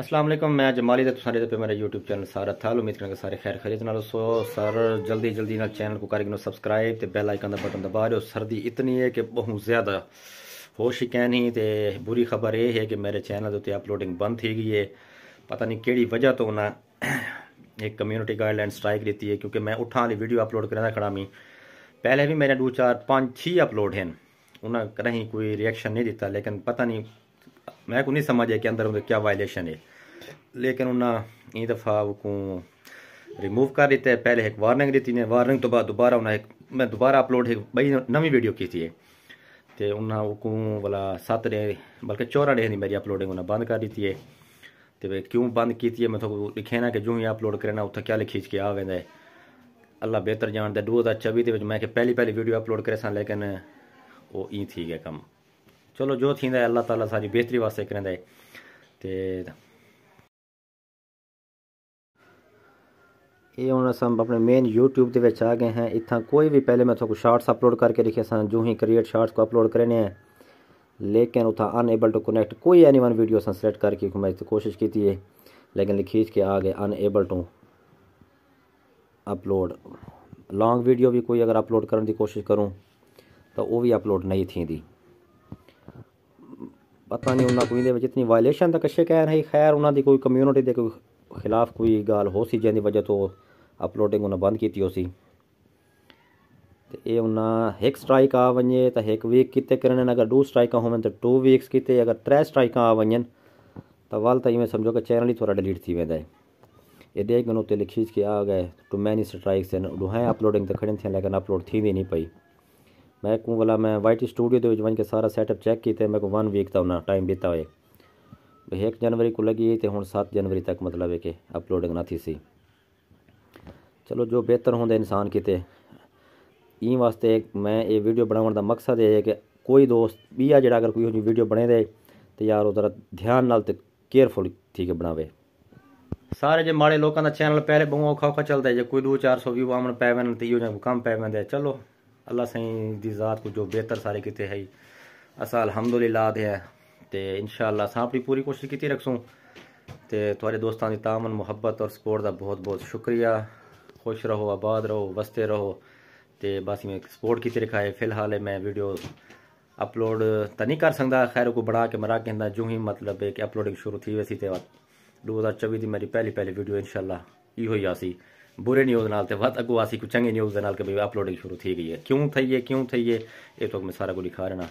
असलम मैं जमाली तो सारे पे मेरा यूट्यूब चैनल सारा थल उम्मीद करेंगे सारे खैर खरीद ना सो सर जल्दी जल्दी ना चैनल को करके सबसक्राइब तो बैल आइकन का बटन दबा दो सर्दी इतनी है कि बहुत ज़्यादा होश शिकैन ही तो बुरी खबर यह है कि मेरे चैनल उत्ते अपलोडिंग बंद थी गई है पता नहीं कि वजह तो उन्हें एक कम्यूनिटी गाइडलाइन स्ट्राइक लीती है क्योंकि मैं उठा वाली वीडियो अपलोड करा खड़ा मी पहले भी मेरे दो चार पाँच छी अपलोड हैं उन्हें कहीं कोई रिएक्शन नहीं दिता लेकिन पता नहीं मैं को नहीं समझ कि अंदर मतलब क्या वायलेशन है लेकिन उन्होंने ई दफ़ा को रिमूव कर दिता है पहले एक वार्निंग दी ने वार्निंग तो बाद दोबारा उन्हें एक मैं दोबारा अपलोड एक बई नवी वीडियो की थी तो उन्होंने को वाला सत्त डे बल्कि चौरा डे नहीं मेरी अपलोडिंग उन्हें बंद कर दी है तो वे क्यों बंद की थी मैं तो लिखे ना कि जो ही अपलोड ना उ क्या लिखी के आ वेंद अल्लाह बेहतर जानता है दो हज़ार चौबी मैं पहली पहली वीडियो अपलोड करे सर लेकिन वो ई थी है कम चलो जो थी अल्लाह अलाह ताला असांजी बहितरी वास्ते कंदा आहे ते ਇਹ ਹੁਣ ਅਸਾਂ ਆਪਣੇ ਮੇਨ YouTube ਦੇ ਵਿੱਚ ਆ ਗਏ ਹਾਂ ਇੱਥਾਂ ਕੋਈ ਵੀ ਪਹਿਲੇ शार्ट्स ਤੁਹਾਨੂੰ ਸ਼ਾਰਟਸ ਅਪਲੋਡ ਕਰਕੇ ਲਿਖੇ ਸਨ ਜੋ ਹੀ ਕ੍ਰੀਏਟ ਸ਼ਾਰਟਸ ਕੋ हैं लेकिन उतना अनएबल टू कनेक्ट कोई एनी वन वीडियो सिलेक्ट करके मैं तो कोशिश की है लेकिन खींच के आ गए unable to upload long video भी कोई अगर अपलोड करने की कोशिश करूँ तो वह भी अपलोड नहीं थी ਪਤਾ ਨਹੀਂ ਉਹਨਾਂ ਕੋਈ ਇਹਦੇ ਵਿੱਚ ਇਤਨੀ ਵਾਇਲੇਸ਼ਨ ਤਾਂ ਕੱਸ਼ੇ ਕਹਿ ਰਹੀ ਖੈਰ ਉਹਨਾਂ ਦੀ ਕੋਈ ਕਮਿਊਨਿਟੀ ਦੇ ਕੋਈ ਖਿਲਾਫ ਕੋਈ ਗੱਲ ਹੋ ਸੀ ਜਿਹਦੀ ਵਜ੍ਹਾ ਤੋਂ ਅਪਲੋਡਿੰਗ ਉਹਨਾਂ ਬੰਦ ਕੀਤੀ ਹੋ ਸੀ ਤੇ ਇਹ ਉਹਨਾਂ ਇੱਕ ਸਟ੍ਰਾਈਕ ਆ ਵਣੇ ਤਾਂ ਇੱਕ ਵੀਕ ਕਿਤੇ ਕਰਨ ਅਗਰ ਦੋ ਸਟ੍ਰਾਈਕਾਂ ਹੋਵਨ ਤਾਂ 2 ਵੀਕਸ ਕਿਤੇ ਅਗਰ 3 ਸਟ੍ਰਾਈਕਾਂ ਆ ਵਣਨ ਤਾਂ ਵਾਲ ਤਾਂ ਇਵੇਂ ਸਮਝੋ ਕਿ ਚੈਨਲ ਹੀ ਥੋੜਾ ਡਿਲੀਟ ਥੀ ਵੇਂਦਾ ਹੈ ਇਹ देख गनो ते लिखीज के आ गए टू मैनी स्ट्राइक्स एंड डुहाए अपलोडिंग त खड़े थे लेकिन अपलोड थी नहीं पई ਮੈਂ ਕੋ ਵਾਲਾ ਮੈਂ ਵਾਈਟ ਸਟੂਡੀਓ ਦੇ ਵਿੱਚ ਵੰਜ ਕੇ ਸਾਰਾ ਸੈਟਅਪ ਚੈੱਕ ਕੀਤਾ ਮੈਂ ਕੋ 1 ਵੀਕ ਦਾ ਉਹਨਾਂ ਟਾਈਮ ਦਿੱਤਾ ਹੋਏ ਵੀ 1 ਜਨਵਰੀ ਕੋ ਲਗੀ ਤੇ ਹੁਣ 7 ਜਨਵਰੀ ਤੱਕ ਮਤਲਬ ਹੈ ਕਿ ਅਪਲੋਡਿੰਗ ਨਾ ਥੀ ਸੀ ਚਲੋ ਜੋ ਬਿਹਤਰ ਹੁੰਦਾ ਇਨਸਾਨ ਕੀਤੇ ਇਹ ਵਾਸਤੇ ਮੈਂ ਇਹ ਵੀਡੀਓ ਬਣਾਉਣ ਦਾ ਮਕਸਦ ਇਹ ਹੈ ਕਿ ਕੋਈ ਦੋਸਤ ਵੀ ਆ ਜਿਹੜਾ ਅਗਰ ਕੋਈ ਉਹਦੀ ਵੀਡੀਓ ਬਣੇ ਦੇ ਤੇ ਯਾਰ ਉਹ ਜ਼ਰਾ ਧਿਆਨ ਨਾਲ ਤੇ ਕੇਅਰਫੁਲ ਠੀਕ ਬਣਾਵੇ ਸਾਰੇ ਜੇ ਮਾੜੇ ਲੋਕਾਂ ਦਾ ਚੈਨਲ ਪਹਿਲੇ ਬਹੁਤ ਔਖਾ ਔਖਾ ਚੱਲਦਾ ਜੇ ਕੋਈ 2-400 ਵਿਊ ਆਮਣ ਪੈ ਪੈਣ ਤੇ ਇਹੋ ਜਿਹਾ ਕੰਮ ਪੈ ਪੈਂਦਾ ਚਲੋ अल्लाह सही ज़ात को जो बेहतर सारे कीते है असां अलहमदुल्ला दे तो ते इंशाल्लाह असां अपनी पूरी कोशिश की रखसूँ तो थोड़े दोस्तों की तामन मुहब्बत और सपोर्ट का बहुत बहुत शुक्रिया खुश रहो आबाद रहो वसते रहो तो बस मैं सपोर्ट की रखा है फिलहाल मैं वीडियो अपलोड तो नहीं कर सकता खैर को बना के मरा कहना जो ही मतलब है कि अपलोडिंग शुरू थी वैसी तो दो हज़ार चौबी की मेरी पहली पहली वीडियो इनशाला इो ही आ बुरे न्यूज़ नाल बहुत अगू आ सी चंगे न्यूज़ के नाल कि अपलोडिंग शुरू थी गई है क्यों थी है क्यों थी है ये तो मैं सारा कुछ लिखा रहना